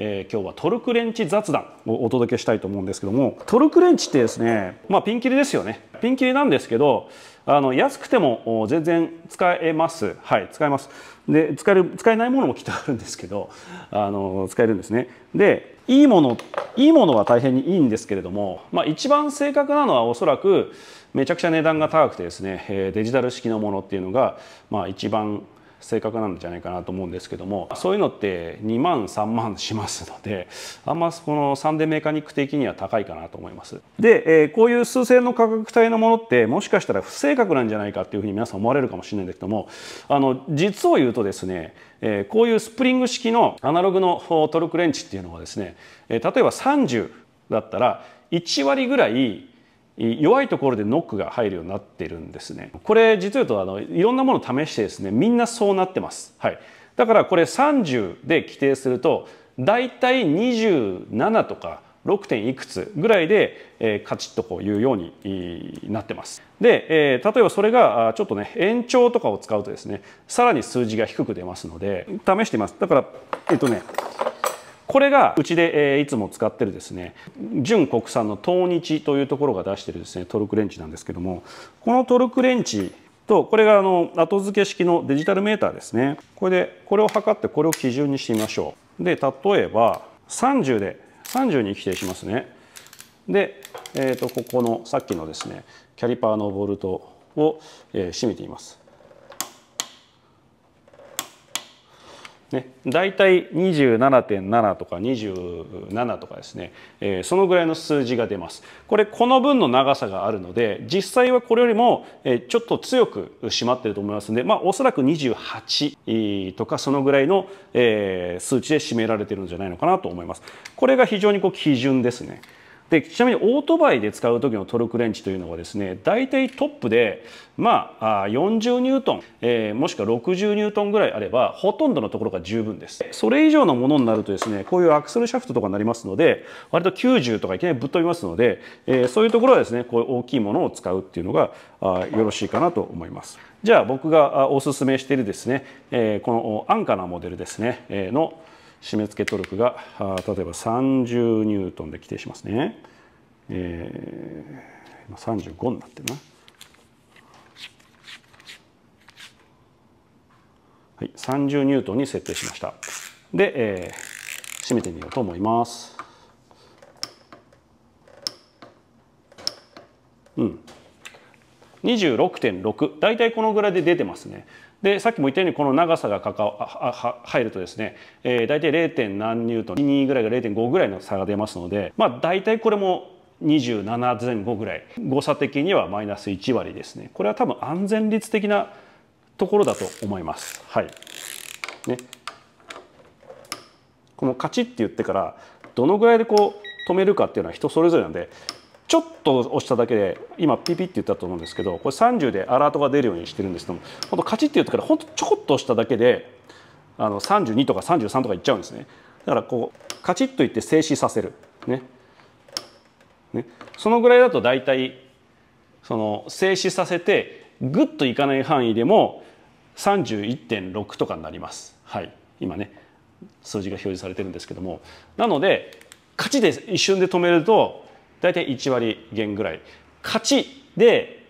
えー、今日はトルクレンチ雑談をお届けしたいと思うんですけどもトルクレンチってですねまあピンキリですよねピンキリなんですけどあの安くても全然使えますはい使えますで使える使えないものもきっとあるんですけどあの使えるんですねでいいものいいものは大変にいいんですけれども、まあ、一番正確なのはおそらくめちゃくちゃ値段が高くてですねえデジタル式のものっていうのが、まあ、一番正確なんじゃないかなと思うんですけどもそういうのって2万3万 しますのであんまこの 3D メカニック的には高いかなと思いますで、えー、こういう数千の価格帯のものってもしかしたら不正確なんじゃないかっていうふうに皆さん思われるかもしれないんですけどもあの実を言うとですね、えー、こういうスプリング式のアナログのトルクレンチっていうのはですね、えー、例えば30だったら1割ぐらい弱いところでノックが入るようになってるんですね。これ実は言うとあのいろんなものを試してですねみんなそうなってます。はい、だからこれ30で規定するとだい大体27とか 6. 点いくつぐらいで、えー、カチッとこういうようになってます。で、えー、例えばそれがちょっとね延長とかを使うとですねさらに数字が低く出ますので試してみます。だからえっ、とねこれがうちでいつも使ってるですね純国産の東日というところが出してるですねトルクレンチなんですけどもこのトルクレンチとこれがあの後付け式のデジタルメーターですねこれでこれを測ってこれを基準にしてみましょうで例えば30で30に規定しますねで、えとここのさっきのですねキャリパーのボルトを、え締めていますね、大体27.7とか27とかですね、えー、そのぐらいの数字が出ます。これこの分の長さがあるので実際はこれよりも、ちょっと強く締まってると思いますので、まあ、おそらく28とかそのぐらいの、えー、数値で締められてるんじゃないのかなと思います。これが非常にこう基準ですね。でちなみにオートバイで使う時のトルクレンチというのはですね大体トップで、まあ、40ニュートン、えー、もしくは60ニュートンぐらいあればほとんどのところが十分ですそれ以上のものになるとですねこういうアクセルシャフトとかになりますので割と90とかいきなりぶっ飛びますので、えー、そういうところはですねこういう大きいものを使うっていうのがあよろしいかなと思いますじゃあ僕がおすすめしているですね、えー、この安価なモデルですね、えー、の締め付けトルクが例えば30ニュートンで規定しますね、えー、35になってるなはい、30ニュートンに設定しましたで、えー、締めてみようと思いますうん26.6大体このぐらいで出てますね。でさっきも言ったようにこの長さがかか入るとですね、えー、大体 0. 何ニュートン2ぐらいが0.5ぐらいの差が出ますので、まあ、大体これも27前後ぐらい誤差的にはマイナス1割ですねこれは多分安全率的なところだと思います。はいね、このカチッって言ってからどのぐらいでこう止めるかっていうのは人それぞれなんでちょっと押しただけで今ピピって言ったと思うんですけどこれ30でアラートが出るようにしてるんですけども本当カチッって言ったから本当ちょこっと押しただけであの32とか33とかいっちゃうんですねだからこうカチッと言って静止させるねねそのぐらいだと大体その静止させてぐっといかない範囲でも31.6とかになりますはい今ね数字が表示されてるんですけどもなのでカチで一瞬で止めると大体1割減ぐらい勝ちで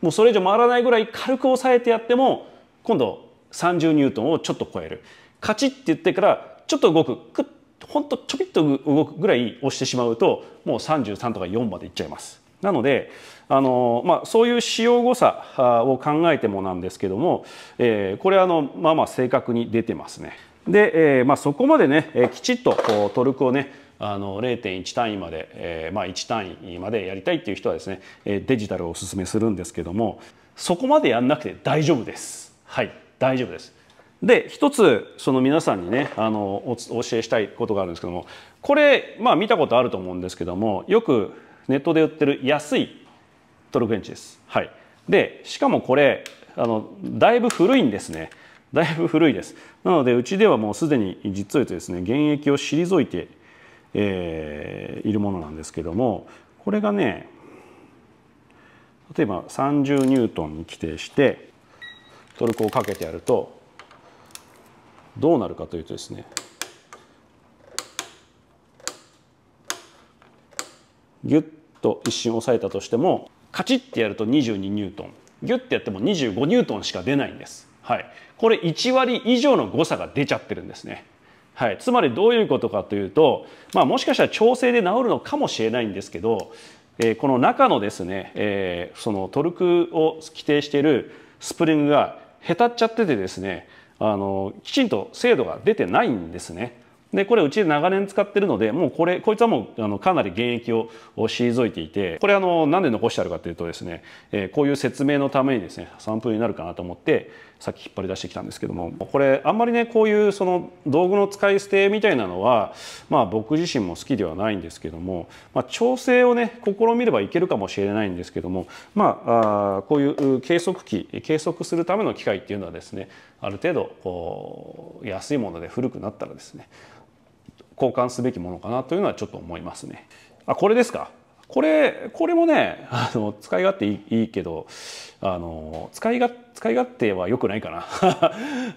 もうそれ以上回らないぐらい軽く抑えてやっても今度30ニュートンをちょっと超える勝ちって言ってからちょっと動くくッほんとちょびっと動くぐらい押してしまうともう33とか4までいっちゃいます。なのであの、まあ、そういう使用誤差を考えてもなんですけども、えー、これあのまあまあ正確に出てますね。で、えーまあ、そこまでねきちっとトルクをねあの0.1単位まで、えー、まあ1単位までやりたいっていう人はですね、えデジタルをおすすめするんですけどもそこまでやんなくて大丈夫です。はい大丈夫ですで一つその皆さんにねあのお教えしたいことがあるんですけどもこれまあ見たことあると思うんですけどもよくネットで売ってる安いトルクレンチです。はい、でしかもこれあのだいぶ古いんですねだいぶ古いですなのでうちではもうすでに実を言うとですね現役を退いてえー、いるものなんですけどもこれがね例えば30ニュートンに規定してトルクをかけてやるとどうなるかというとですねギュッと一瞬押さえたとしてもカチッてやると22ニュートンギュッてやっても25ニュートンしか出ないんです。はい、これ1割以上の誤差が出ちゃってるんですね。はい、つまりどういうことかというと、まあ、もしかしたら調整で治るのかもしれないんですけど、えー、この中のですね、えー、そのトルクを規定しているスプリングがへたっちゃっててですねあのきちんと精度が出てないんですね。でこれうちで長年使ってるのでもうこれこいつはもうあのかなり現役を退いていてこれあのなんで残してあるかというとですね、えー、こういう説明のためにですねプルになるかなと思ってさっき引っ張り出してきたんですけどもこれあんまりねこういうその道具の使い捨てみたいなのはまあ僕自身も好きではないんですけども、まあ、調整をね試みればいけるかもしれないんですけどもまああこういう計測器計測するための機械っていうのはですねある程度こう安いもので古くなったらですね交換すべきものかなというのはちょっと思いますね。あこれですかこれこれもねあの使い勝手いいいいけどあの使いが使い勝手は良くないかな。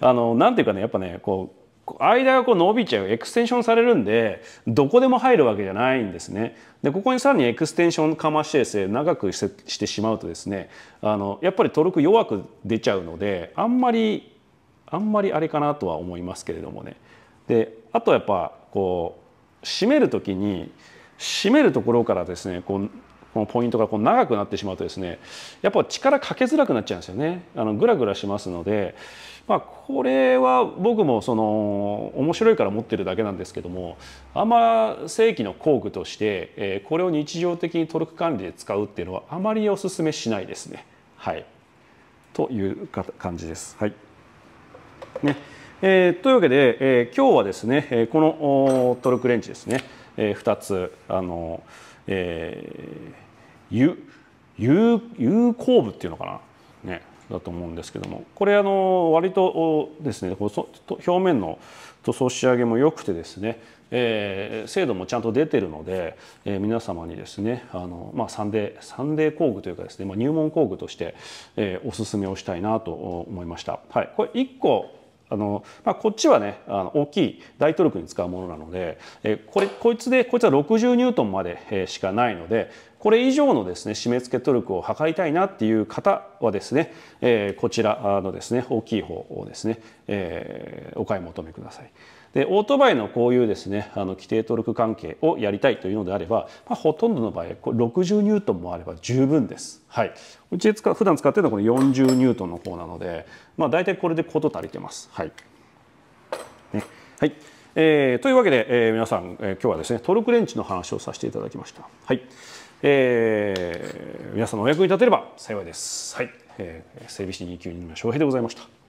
あのなんていうかねやっぱねこう間がこう伸びちゃうエクステンションされるんでどこでも入るわけじゃないんですねでここにさらにエクステンションかましてですね長くしてしまうとですねあのやっぱりトルク弱く出ちゃうのであんまりあんまりあれかなとは思いますけれどもねであとやっぱこう締める時に締めるところからですねこうこのポイントがこう長くなってしまうとですねやっぱ力かけづらくなっちゃうんですよねあのグラグラしますので、まあ、これは僕もその面白いから持ってるだけなんですけどもあんま正規の工具として、えこれを日常的にトルク管理で使うっていうのはあまりお勧めしないですね。はい、という感じです。はいねえー、というわけで、えー、今日はですねこのトルクレンチですね、えー、2つあの、えー、有有効部っていうのかな、ね、だと思うんですけどもこれあの割とですねこそと表面の塗装仕上げも良くてですね、えー、精度もちゃんと出てるので、えー、皆様にですねあの、まあ、サンデーサンデー工具というかですね、まあ、入門工具として、えー、おすすめをしたいなと思いました。はい、これ1個あの、まあ、こっちはねあの大きい大トルクに使うものなので、えこれこいつでこいつは60ニュートンまでしかないので、これ以上のですね締め付けトルクを図りたいなっていう方はですね、えー、こちらのですね大きい方をですね、えー、お買い求めください。でオートバイのこういうですねあの規定トルク関係をやりたいというのであれば、まあ、ほとんどの場合60ニュートンもあれば十分です。はい、うちで使普段使っているのはこの40ニュートンの方なので、まあ、大体これで事足りてます。はい、ねはいえー、というわけで、えー、皆さん、えー、今日はですねトルクレンチの話をさせていただきました。はいえー、皆さんのお役に立てれば幸いです。はい、えー、整備士二級の翔平でございました。